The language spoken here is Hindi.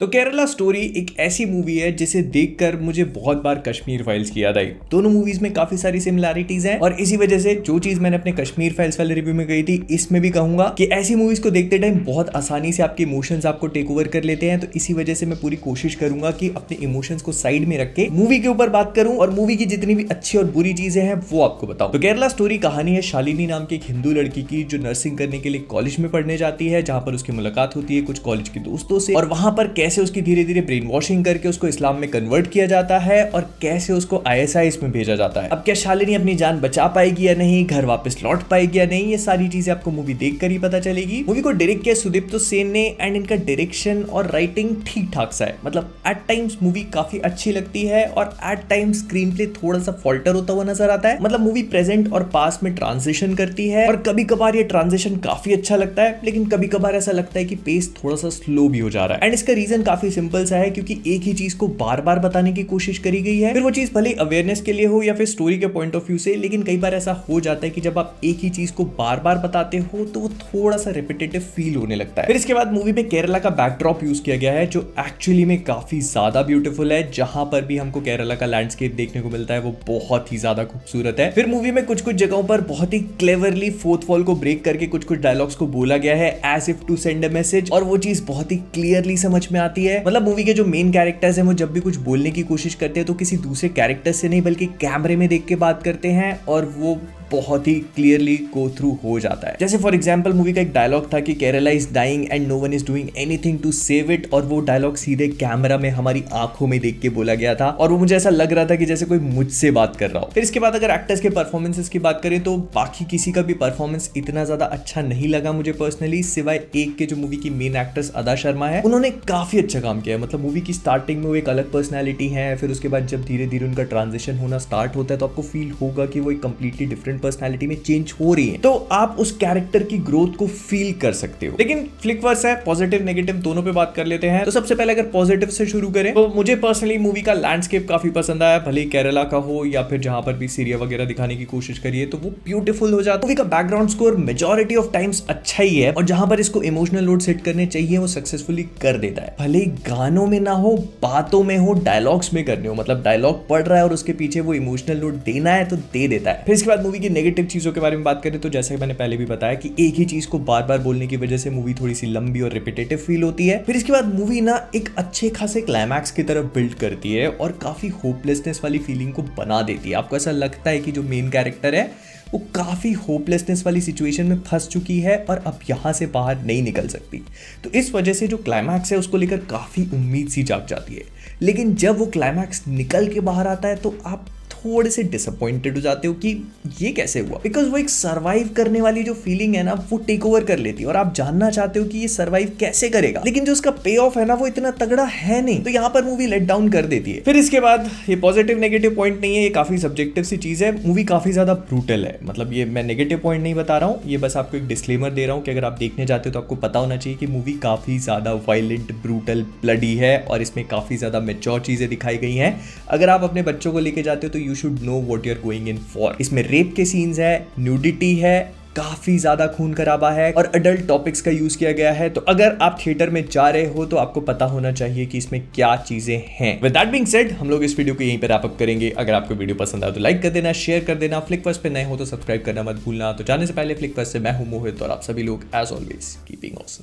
तो केरला स्टोरी एक ऐसी मूवी है जिसे देखकर मुझे बहुत बार कश्मीर फाइल्स की याद आई दोनों मूवीज में काफी सारी सिमिलैरिटीज हैं और इसी वजह से जो चीज मैंने अपने कश्मीर फाइल्स वाले रिव्यू में कही थी इसमें भी कहूंगा कि ऐसी मूवीज को देखते टाइम बहुत आसानी से आपके इमोशंस आपको टेक ओवर कर लेते हैं तो इसी वजह से मैं पूरी कोशिश करूंगा कि अपने इमोशंस को साइड में रख के मूवी के ऊपर बात करूं और मूवी की जितनी भी अच्छी और बुरी चीजें हैं वो आपको बताऊं तो केरला स्टोरी कहानी है शालिनी नाम की एक हिंदू लड़की की जो नर्सिंग करने के लिए कॉलेज में पढ़ने जाती है जहां पर उसकी मुलाकात होती है कुछ कॉलेज के दोस्तों से और वहां पर कैसे उसकी धीरे धीरे ब्रेन वॉशिंग करके उसको इस्लाम में कन्वर्ट किया जाता है और कैसे उसको आई में भेजा जाता है अब क्या शालिनी अपनी जान बचा पाएगी या नहीं घर वापस लौट पाएगी या नहीं ये सारी चीजें आपको मूवी देख ही पता चलेगी मूवी को डायरेक्ट किया सुदीप्तो सेन ने एंड इनका डायरेक्शन और राइटिंग ठीक ठाक सा है मतलब एट टाइम्स मूवी काफी अच्छी लगती है और एट टाइम्स स्क्रीन प्ले थोड़ा सा फॉल्टर होता हुआ नजर आता है मतलब मूवी प्रेजेंट और पास में ट्रांजिशन करती है और कभी कभार ये ट्रांजिशन काफी अच्छा लगता है लेकिन कभी कभार ऐसा लगता है कि पेस थोड़ा सा स्लो भी हो जा रहा है एंड इसका रीजन रीजन काफी सिंपल सा है क्योंकि एक ही चीज को बार बार बताने की कोशिश करी गई है फिर वो चीज भले अवेयरनेस के लिए हो या फिर स्टोरी के पॉइंट ऑफ व्यू से लेकिन कई बार ऐसा हो जाता है कि जब आप एक ही चीज को बार बार बताते हो तो वो थोड़ा सा रिपीटेटिव फील होने लगता है फिर इसके बाद मूवी में केरला का बैकड्रॉप यूज किया गया है जो एक्चुअली में काफी ज्यादा ब्यूटीफुल है जहां पर भी हमको केरला का लैंडस्केप देखने को मिलता है वो बहुत ही ज्यादा खूबसूरत है फिर मूवी में कुछ कुछ जगहों पर बहुत ही क्लेवरली फोर्थ वॉल को ब्रेक करके कुछ कुछ डायलॉग्स को बोला गया है as if to send a message और वो चीज बहुत ही क्लियरली समझ में आती है मतलब मूवी के जो मेन कैरेक्टर्स हैं वो जब भी कुछ बोलने की कोशिश करते हैं तो किसी दूसरे कैरेक्टर से नहीं बल्कि कैमरे में देख के बात करते हैं और वो बहुत ही क्लियरली गो थ्रू हो जाता है जैसे फॉर एग्जाम्पल मूवी का एक डायलॉग था कि Kerala is dying and no one is doing anything to save it और वो डायलॉग सीधे कैमरा में हमारी आंखों में देख के बोला गया था और वो मुझे ऐसा लग रहा था कि जैसे कोई मुझसे बात कर रहा हो फिर इसके बाद अगर एक्टर्स के परफॉर्मेंसेस की बात करें तो बाकी किसी का भी परफॉर्मेंस इतना ज्यादा अच्छा नहीं लगा मुझे पर्सनली सिवाय एक के जो मूवी की मेन एक्ट्रेस अदा शर्मा है उन्होंने काफी अच्छा काम किया मतलब मूवी की स्टार्टिंग में वो एक अलग पर्सनैलिटी है फिर उसके बाद जब धीरे धीरे उनका ट्रांजेक्शन होना स्टार्ट होता है तो आपको फील होगा कि वो एक कंप्लीटली डिफरेंट डिफरेंट पर्सनैलिटी में चेंज हो रही है तो आप उस कैरेक्टर की ग्रोथ को फील कर सकते हो लेकिन फ्लिकवर्स है पॉजिटिव नेगेटिव दोनों पे बात कर लेते हैं तो सबसे पहले अगर पॉजिटिव से शुरू करें तो मुझे पर्सनली मूवी का लैंडस्केप काफी पसंद आया भले केरला का हो या फिर जहां पर भी सीरिया वगैरह दिखाने की कोशिश करिए तो वो ब्यूटीफुल हो जाता है मूवी का background score majority of times अच्छा ही है और जहां पर इसको इमोशनल लोड सेट करने चाहिए वो सक्सेसफुली कर देता है भले गानों में ना हो बातों में हो डायलॉग्स में करने हो मतलब डायलॉग पढ़ रहा है और उसके पीछे वो इमोशनल लोड देना है तो दे देता है फिर इसके बाद मूवी की नेगेटिव चीज़ों के बारे में बात करें तो जैसे मैंने पहले भी बताया कि एक ही चीज़ को बार बार बोलने की वजह से मूवी थोड़ी सी लंबी और रिपीटेटिव फील होती है फिर इसके बाद मूवी ना एक अच्छे खासे क्लाइमैक्स की तरफ बिल्ड करती है और काफ़ी होपलेसनेस वाली फीलिंग को बना देती है आपको ऐसा लगता है कि जो मेन कैरेक्टर है वो काफ़ी होपलेसनेस वाली सिचुएशन में फंस चुकी है और अब यहाँ से बाहर नहीं निकल सकती तो इस वजह से जो क्लाइमैक्स है उसको लेकर काफ़ी उम्मीद सी जाग जाती है लेकिन जब वो क्लाइमैक्स निकल के बाहर आता है तो आप थोड़े से डिसअपॉइंटेड हो जाते हो कि ये कैसे हुआ बिकॉज वो एक सर्वाइव करने वाली जो फीलिंग है ना वो टेक ओवर कर लेती है और आप जानना चाहते हो कि ये सर्वाइव कैसे करेगा लेकिन जो उसका पे ऑफ है ना वो इतना तगड़ा है नहीं तो यहाँ पर मूवी लेट डाउन कर देती है फिर इसके बाद ये पॉजिटिव नेगेटिव पॉइंट नहीं है ये काफी सब्जेक्टिव सी चीज है मूवी काफी ज्यादा ब्रूटल है मतलब ये मैं नेगेटिव पॉइंट नहीं बता रहा हूँ ये बस आपको एक डिस्क्लेमर दे रहा हूँ कि अगर आप देखने जाते हो तो आपको पता होना चाहिए कि मूवी काफी ज्यादा वायलेंट ब्रूटल ब्लडी है और इसमें काफी ज्यादा मेच्योर चीजें दिखाई गई हैं अगर आप अपने बच्चों को लेके जाते हो तो you should know what you're going in for इसमें रेप के सीन्स है न्यूडिटी है काफ़ी ज़्यादा खून खराबा है और अडल्ट टॉपिक्स का यूज़ किया गया है तो अगर आप थिएटर में जा रहे हो तो आपको पता होना चाहिए कि इसमें क्या चीज़ें हैं विद दैट बिंग सेड हम लोग इस वीडियो को यहीं पर रैपअप करेंगे अगर आपको वीडियो पसंद आए तो लाइक कर देना शेयर कर देना फ्लिकफर्स पे नए हो तो सब्सक्राइब करना मत भूलना तो जाने से पहले फ्लिकफर्स से मैं हूं मोहित और आप सभी लोग एज ऑलवेज कीपिंग ऑसम